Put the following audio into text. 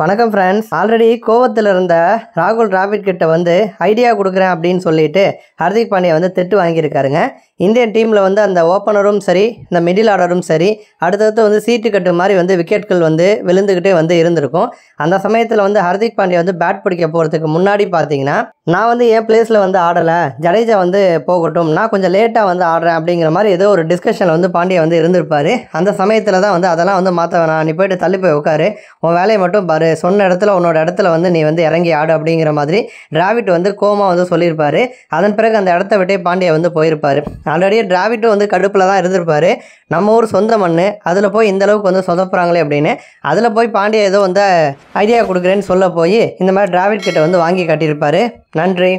வணக்கம் friends already கோவத்தில் இருந்த ராகுல் டிராவிட் கிட்ட வந்து ஐடியா கொடுக்குறேன் அப்படின்னு சொல்லிட்டு ஹர்திக் பாண்டியா வந்து திட்டு வாங்கியிருக்காருங்க இந்தியன் டீமில் வந்து அந்த ஓப்பனரும் சரி இந்த மிடில் ஆர்டரும் சரி அடுத்தடுத்து வந்து சீட்டு கட்டு மாதிரி வந்து விக்கெட்கள் வந்து விழுந்துக்கிட்டே வந்து இருந்திருக்கும் அந்த சமயத்தில் வந்து ஹர்திக் பாண்டியா வந்து பேட் பிடிக்க போகிறதுக்கு முன்னாடி பார்த்தீங்கன்னா நான் வந்து என் பிளேஸில் வந்து ஆடலை ஜடேஜா வந்து போகட்டும் நான் கொஞ்சம் லேட்டாக வந்து ஆடுறேன் அப்படிங்கிற மாதிரி ஏதோ ஒரு டிஸ்கஷனில் வந்து பாண்டியா வந்து இருந்திருப்பார் அந்த சமயத்தில் தான் வந்து அதெல்லாம் வந்து மாற்ற வேணாம் நீ போயிட்டு தள்ளி போய் உட்காரு உன் வேலையை மட்டும் பாரு சொன்ன இடத்துல உன்னோட இடத்துல வந்து நீ வந்து இறங்கி ஆடு அப்படிங்கிற மாதிரி டிராவிட் வந்து கோமா வந்து சொல்லியிருப்பார் அதன் பிறகு அந்த இடத்த விட்டே பாண்டியா வந்து போயிருப்பார் ஆல்ரெடி டிராவிட்டும் வந்து கடுப்பில் தான் இருந்திருப்பார் நம்ம ஊர் சொந்த மண் அதில் போய் இந்த அளவுக்கு வந்து சொதப்புறாங்களே அப்படின்னு அதில் போய் பாண்டியா ஏதோ வந்து ஐடியா கொடுக்குறேன்னு சொல்ல போய் இந்த மாதிரி டிராவிட் கிட்ட வந்து வாங்கி கட்டியிருப்பார் நன்றி